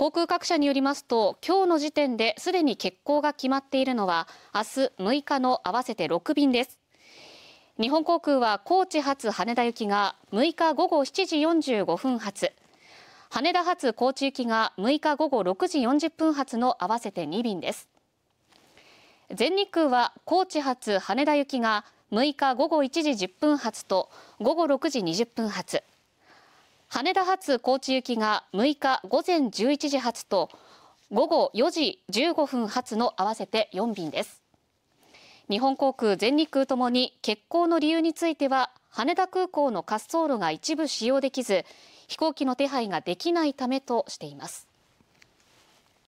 航空各社によりますと今日の時点ですでに欠航が決まっているのは明日6日の合わせて6便です日本航空は高知発羽田行きが6日午後7時45分発羽田発高知行きが6日午後6時40分発の合わせて2便です全日空は高知発羽田行きが6日午後1時10分発と午後6時20分発羽田発高知行きが6日午前11時発と午後4時15分発の合わせて4便です日本航空全日空ともに欠航の理由については羽田空港の滑走路が一部使用できず飛行機の手配ができないためとしています